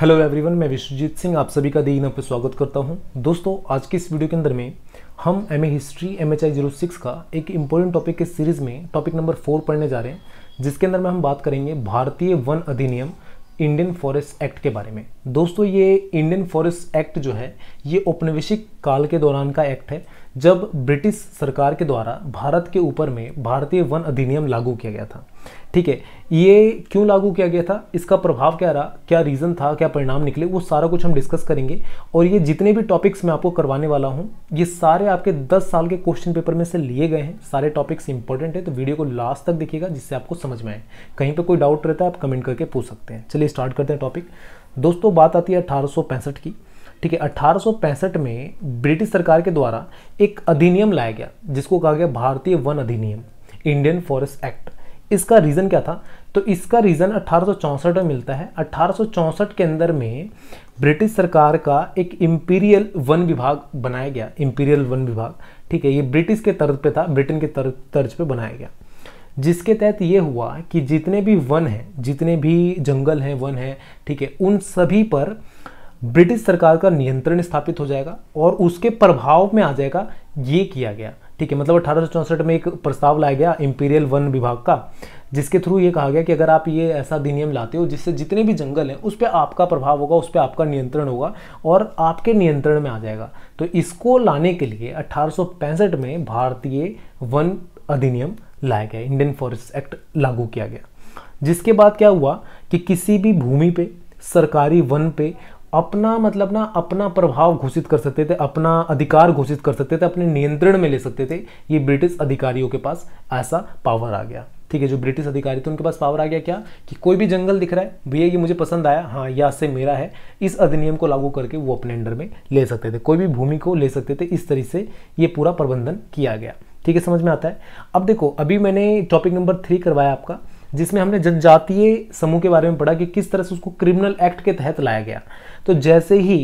hello everyone मैं विश्वजीत सिंह आप सभी का दी पर स्वागत करता हूं दोस्तों आज की इस वीडियो के अंदर में हम M A history M H I zero six का एक इम्पोर्टेंट टॉपिक के सीरीज़ में टॉपिक नंबर फोर पढ़ने जा रहे हैं जिसके अंदर में हम बात करेंगे भारतीय वन अधिनियम इंडियन फॉरेस्ट एक्ट के बारे में दोस्तों ये इंडियन फॉरेस्ट एक्ट जो है ये औपनिवेशिक काल के दौरान का एक्ट है जब ब्रिटिश सरकार के द्वारा भारत के ऊपर में भारतीय वन अधिनियम लागू किया गया था ठीक है ये क्यों लागू किया गया था इसका प्रभाव क्या रहा क्या रीज़न था क्या परिणाम निकले वो सारा कुछ हम डिस्कस करेंगे और ये जितने भी टॉपिक्स मैं आपको करवाने वाला हूँ ये सारे आपके 10 साल के क्वेश्चन पेपर में से लिए गए हैं सारे टॉपिक्स इंपॉर्टेंट है तो वीडियो को लास्ट तक देखिएगा जिससे आपको समझ में आए कहीं पर कोई डाउट रहता है आप कमेंट करके पूछ सकते हैं चलिए स्टार्ट करते हैं टॉपिक दोस्तों बात आती है अठारह की ठीक है अठारह में ब्रिटिश सरकार के द्वारा एक अधिनियम लाया गया जिसको कहा गया भारतीय वन अधिनियम इंडियन फॉरेस्ट एक्ट इसका रीज़न क्या था तो इसका रीज़न अठारह में मिलता है अठारह के अंदर में ब्रिटिश सरकार का एक इंपीरियल वन विभाग बनाया गया इंपीरियल वन विभाग ठीक है ये ब्रिटिश के तर्ज पे था ब्रिटेन के तर्ज तर्ज पे बनाया गया जिसके तहत ये हुआ कि जितने भी वन हैं जितने भी जंगल हैं वन हैं ठीक है उन सभी पर ब्रिटिश सरकार का नियंत्रण स्थापित हो जाएगा और उसके प्रभाव में आ जाएगा ये किया गया ठीक है मतलब अठारह में एक प्रस्ताव लाया गया इंपीरियल वन विभाग का जिसके थ्रू ये कहा गया कि अगर आप ये ऐसा अधिनियम लाते हो जिससे जितने भी जंगल हैं उस पर आपका प्रभाव होगा उस पर आपका नियंत्रण होगा और आपके नियंत्रण में आ जाएगा तो इसको लाने के लिए अठारह में भारतीय वन अधिनियम लाया गया इंडियन फॉरेस्ट एक्ट लागू किया गया जिसके बाद क्या हुआ कि किसी भी भूमि पे सरकारी वन पे अपना मतलब ना अपना प्रभाव घोषित कर सकते थे अपना अधिकार घोषित कर सकते थे अपने नियंत्रण में ले सकते थे ये ब्रिटिश अधिकारियों के पास ऐसा पावर आ गया ठीक है जो ब्रिटिश अधिकारी थे उनके पास पावर आ गया क्या कि कोई भी जंगल दिख रहा है भैया ये मुझे पसंद आया हाँ या से मेरा है इस अधिनियम को लागू करके वो अपने अंडर में ले सकते थे कोई भी भूमि को ले सकते थे इस तरीके से ये पूरा प्रबंधन किया गया ठीक है समझ में आता है अब देखो अभी मैंने टॉपिक नंबर थ्री करवाया आपका जिसमें हमने जनजातीय समूह के बारे में पढ़ा कि किस तरह से उसको क्रिमिनल एक्ट के तहत लाया गया तो जैसे ही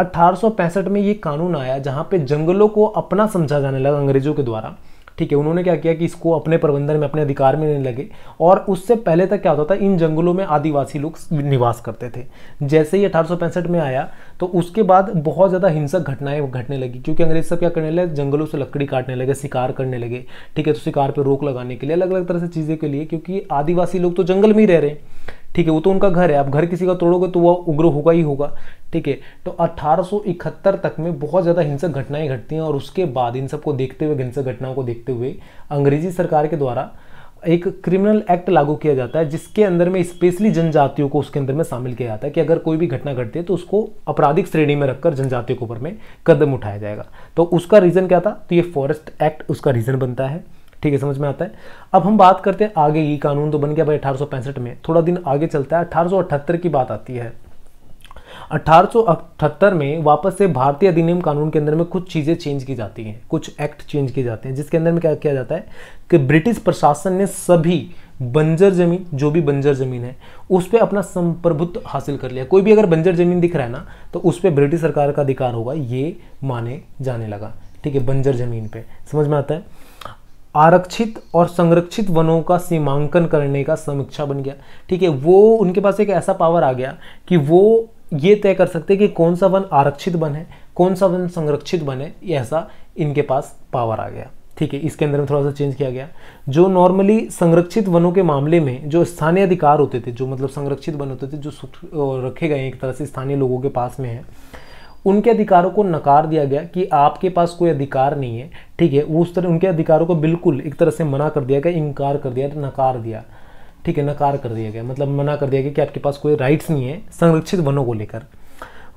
1865 में ये कानून आया जहाँ पे जंगलों को अपना समझा जाने लगा अंग्रेजों के द्वारा ठीक है उन्होंने क्या किया कि इसको अपने प्रबंधन में अपने अधिकार में लेने लगे और उससे पहले तक क्या होता था इन जंगलों में आदिवासी लोग निवास करते थे जैसे ही अठारह में आया तो उसके बाद बहुत ज़्यादा हिंसक घटनाएं घटने लगी क्योंकि अंग्रेज सब क्या करने लगे जंगलों से लकड़ी काटने लगे शिकार करने लगे ठीक है तो शिकार पर रोक लगाने के लिए अलग अलग तरह से चीज़ें के लिए क्योंकि आदिवासी लोग तो जंगल में ही रह रहे हैं ठीक है वो तो उनका घर है आप घर किसी का तोड़ोगे तो वह उग्र होगा ही होगा ठीक है तो 1871 तक में बहुत ज़्यादा हिंसक घटनाएं घटती हैं और उसके बाद इन सबको देखते हुए हिंसक घटनाओं को देखते हुए अंग्रेजी सरकार के द्वारा एक क्रिमिनल एक्ट लागू किया जाता है जिसके अंदर में स्पेशली जनजातियों को उसके अंदर में शामिल किया जाता है कि अगर कोई भी घटना घटती है तो उसको आपराधिक श्रेणी में रखकर जनजातियों के ऊपर में कदम उठाया जाएगा तो उसका रीज़न क्या था तो ये फॉरेस्ट एक्ट उसका रीज़न बनता है ठीक है समझ में आता है अब हम बात करते हैं आगे ये कानून तो बन गया भाई अठारह में थोड़ा दिन आगे चलता है अठारह की बात आती है अठारह में वापस से भारतीय अधिनियम कानून के अंदर में कुछ चीज़ें चेंज की जाती हैं कुछ एक्ट चेंज किए जाते हैं जिसके अंदर में क्या किया जाता है कि ब्रिटिश प्रशासन ने सभी बंजर जमीन जो भी बंजर जमीन है उस पर अपना संप्रभुत्व हासिल कर लिया कोई भी अगर बंजर जमीन दिख रहा है ना तो उस पर ब्रिटिश सरकार का अधिकार होगा ये माने जाने लगा ठीक है बंजर जमीन पे समझ में आता है आरक्षित और संरक्षित वनों का सीमांकन करने का समीक्षा बन गया ठीक है वो उनके पास एक ऐसा पावर आ गया कि वो ये तय कर सकते कि कौन सा वन आरक्षित वन है कौन सा वन संरक्षित वन है ये ऐसा इनके पास पावर आ गया ठीक है इसके अंदर में थोड़ा सा चेंज किया गया जो नॉर्मली संरक्षित वनों के मामले में जो स्थानीय अधिकार होते थे जो मतलब संरक्षित वन होते थे जो रखे गए एक तरह से स्थानीय लोगों के पास में है उनके अधिकारों को नकार दिया गया कि आपके पास कोई अधिकार नहीं है ठीक है उस तरह उनके अधिकारों को बिल्कुल एक तरह से मना कर दिया गया इनकार कर दिया नकार दिया ठीक है नकार कर दिया गया मतलब मना कर दिया गया कि आपके पास कोई राइट्स नहीं है संरक्षित वनों को लेकर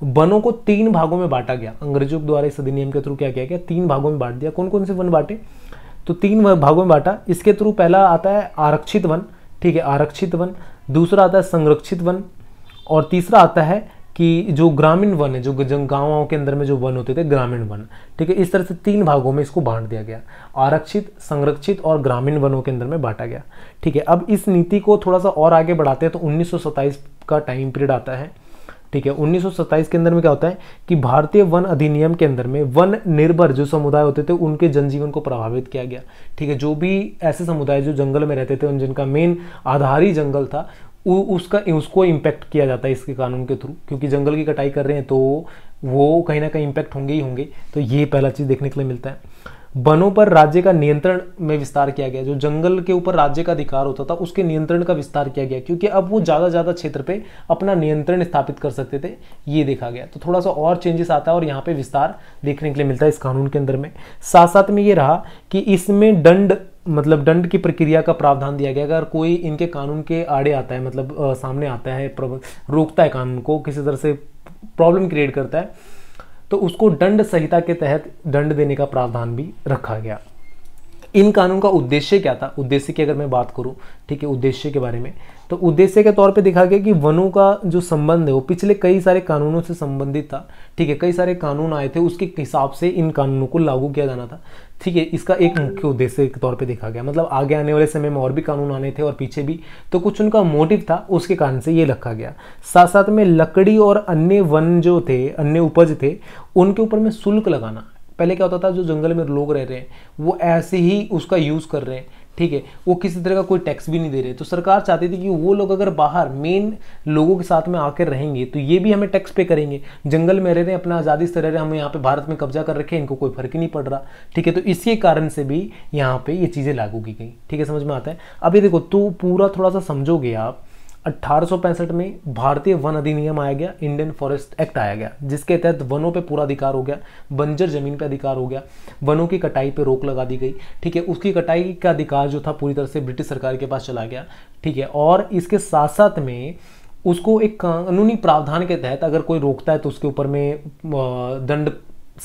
वनों को तीन भागों में बांटा गया अंग्रेजों द्वारा इस अधिनियम के थ्रू क्या किया गया तीन भागों में बांट दिया कौन कौन से वन बांटे तो तीन भागों में बांटा इसके थ्रू पहला आता है आरक्षित वन ठीक है आरक्षित वन दूसरा आता है संरक्षित वन और तीसरा आता है कि जो ग्रामीण वन है जो गाँव के अंदर में जो वन होते थे ग्रामीण वन ठीक है इस तरह से तीन भागों में इसको बांट दिया गया आरक्षित संरक्षित और ग्रामीण वनों के अंदर में बांटा गया ठीक है अब इस नीति को थोड़ा सा और आगे बढ़ाते हैं तो उन्नीस का टाइम पीरियड आता है ठीक है उन्नीस के अंदर में क्या होता है कि भारतीय वन अधिनियम के अंदर में वन निर्भर जो समुदाय होते थे उनके जनजीवन को प्रभावित किया गया ठीक है जो भी ऐसे समुदाय जो जंगल में रहते थे उन जिनका मेन आधारी जंगल था उसका उसको इम्पैक्ट किया जाता है इसके कानून के थ्रू क्योंकि जंगल की कटाई कर रहे हैं तो वो कहीं ना कहीं इम्पैक्ट होंगे ही होंगे तो ये पहला चीज़ देखने के लिए मिलता है वनों पर राज्य का नियंत्रण में विस्तार किया गया जो जंगल के ऊपर राज्य का अधिकार होता था उसके नियंत्रण का विस्तार किया गया क्योंकि अब वो ज़्यादा ज़्यादा क्षेत्र पे अपना नियंत्रण स्थापित कर सकते थे ये देखा गया तो थोड़ा सा और चेंजेस आता है और यहाँ पे विस्तार देखने के लिए मिलता है इस कानून के अंदर में साथ साथ में ये रहा कि इसमें दंड मतलब दंड की प्रक्रिया का प्रावधान दिया गया अगर कोई इनके कानून के आड़े आता है मतलब आ, सामने आता है रोकता है कानून को किसी तरह से प्रॉब्लम क्रिएट करता है तो उसको दंड संहिता के तहत दंड देने का प्रावधान भी रखा गया इन कानून का उद्देश्य क्या था उद्देश्य की अगर मैं बात करूँ ठीक है उद्देश्य के बारे में तो उद्देश्य के तौर पे देखा गया कि वनों का जो संबंध है वो पिछले कई सारे कानूनों से संबंधित था ठीक है कई सारे कानून आए थे उसके हिसाब से इन कानूनों को लागू किया जाना था ठीक है इसका एक मुख्य उद्देश्य के तौर पे देखा गया मतलब आगे आने वाले समय में और भी कानून आने थे और पीछे भी तो कुछ उनका मोटिव था उसके कारण से ये रखा गया साथ साथ में लकड़ी और अन्य वन जो थे अन्य उपज थे उनके ऊपर में शुल्क लगाना पहले क्या होता था जो जंगल में लोग रह रहे हैं वो ऐसे ही उसका यूज़ कर रहे हैं ठीक है वो किसी तरह का कोई टैक्स भी नहीं दे रहे तो सरकार चाहती थी कि वो लोग अगर बाहर मेन लोगों के साथ में आकर रहेंगे तो ये भी हमें टैक्स पे करेंगे जंगल में रह रहे हैं अपना आज़ादी से रह रहे हैं हम यहाँ पे भारत में कब्जा कर रखे इनको कोई फर्क ही नहीं पड़ रहा ठीक है तो इसी कारण से भी यहाँ पे ये चीज़ें लागू की गई ठीक है समझ में आता है अभी देखो तो पूरा थोड़ा सा समझोगे आप अट्ठारह में भारतीय वन अधिनियम आया गया इंडियन फॉरेस्ट एक्ट आया गया जिसके तहत वनों पे पूरा अधिकार हो गया बंजर जमीन पे अधिकार हो गया वनों की कटाई पे रोक लगा दी गई ठीक है उसकी कटाई का अधिकार जो था पूरी तरह से ब्रिटिश सरकार के पास चला गया ठीक है और इसके साथ साथ में उसको एक कानूनी प्रावधान के तहत अगर कोई रोकता है तो उसके ऊपर में दंड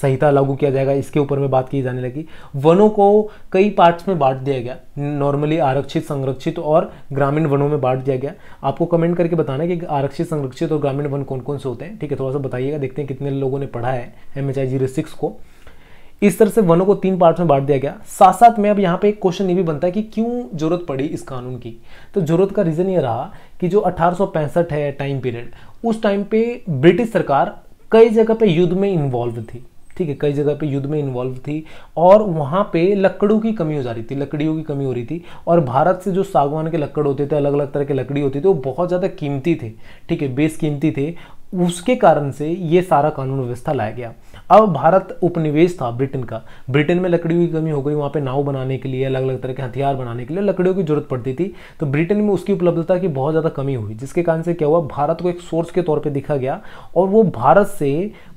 संहिता लागू किया जाएगा इसके ऊपर में बात की जाने लगी वनों को कई पार्ट्स में बांट दिया गया नॉर्मली आरक्षित संरक्षित और ग्रामीण वनों में बांट दिया गया आपको कमेंट करके बताना कि आरक्षित संरक्षित और ग्रामीण वन कौन कौन से होते हैं ठीक है थोड़ा सा बताइएगा देखते हैं कितने लोगों ने पढ़ा है M H I zero six को इस तरह से वनों को तीन पार्ट में बांट दिया गया साथ साथ में अब यहाँ पे एक क्वेश्चन ये भी बनता है कि क्यों जरूरत पड़ी इस कानून की तो जरूरत का रीज़न ये रहा कि जो अठारह है टाइम पीरियड उस टाइम पे ब्रिटिश सरकार कई जगह पे युद्ध में इन्वॉल्व थी ठीक है कई जगह पे युद्ध में इन्वॉल्व थी और वहाँ पे लकड़ों की कमी हो जा रही थी लकड़ियों की कमी हो रही थी और भारत से जो सागवान के लकड़ होते थे अलग अलग तरह के लकड़ी होती थी वो बहुत ज़्यादा कीमती थे ठीक है बेस कीमती थे उसके कारण से ये सारा कानून व्यवस्था लाया गया अब भारत उपनिवेश था ब्रिटेन का ब्रिटेन में लकड़ियों की कमी हो गई वहाँ पे नाव बनाने के लिए अलग अलग तरह के हथियार बनाने के लिए लकड़ियों की जरूरत पड़ती थी तो ब्रिटेन में उसकी उपलब्धता की बहुत ज़्यादा कमी हुई जिसके कारण से क्या हुआ भारत को एक सोर्स के तौर पर देखा गया और वो भारत से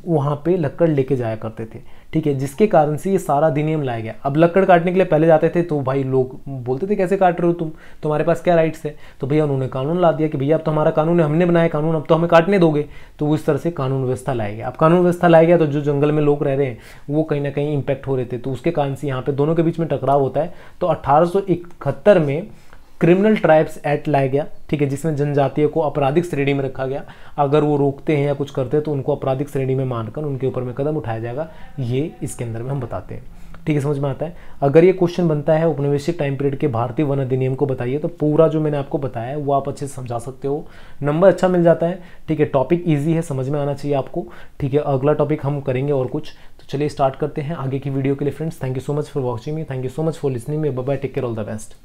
वहाँ पर लकड़ लेके जाया करते थे ठीक है जिसके कारण से ये सारा अधिनियम लाया गया अब लकड़ काटने के लिए पहले जाते थे तो भाई लोग बोलते थे कैसे काट रहे हो तुम तुम्हारे पास क्या राइट्स है तो भैया उन्होंने कानून ला दिया कि भैया अब तो हमारा कानून है हमने बनाया कानून अब तो हमें काटने दोगे तो इस तरह से कानून व्यवस्था लाया गया अब कानून व्यवस्था लाया गया तो जो जंगल में लोग रह रहे हैं वो कहीं ना कहीं इंपैक्ट हो रहे थे तो उसके कारण से यहाँ पर दोनों के बीच में टकराव होता है तो अट्ठारह में क्रिमिनल ट्राइब्स एक्ट लाया गया ठीक है जिसमें जनजातियों को आपराधिक श्रेणी में रखा गया अगर वो रोकते हैं या कुछ करते हैं तो उनको आपराधिक श्रेणी में मानकर उनके ऊपर में कदम उठाया जाएगा ये इसके अंदर में हम बताते हैं ठीक है समझ में आता है अगर ये क्वेश्चन बनता है उपनिवेशिक टाइम पीरियड के भारतीय वन अधिनियम को बताइए तो पूरा जो मैंने आपको बताया है वो आप अच्छे से समझा सकते हो नंबर अच्छा मिल जाता है ठीक है टॉपिक ईजी है समझ में आना चाहिए आपको ठीक है अगला टॉपिक हम करेंगे और कुछ तो चलिए स्टार्ट करते हैं आगे की वीडियो के लिए friends thank you so much for watching me thank you so much for listening me bye take care all the best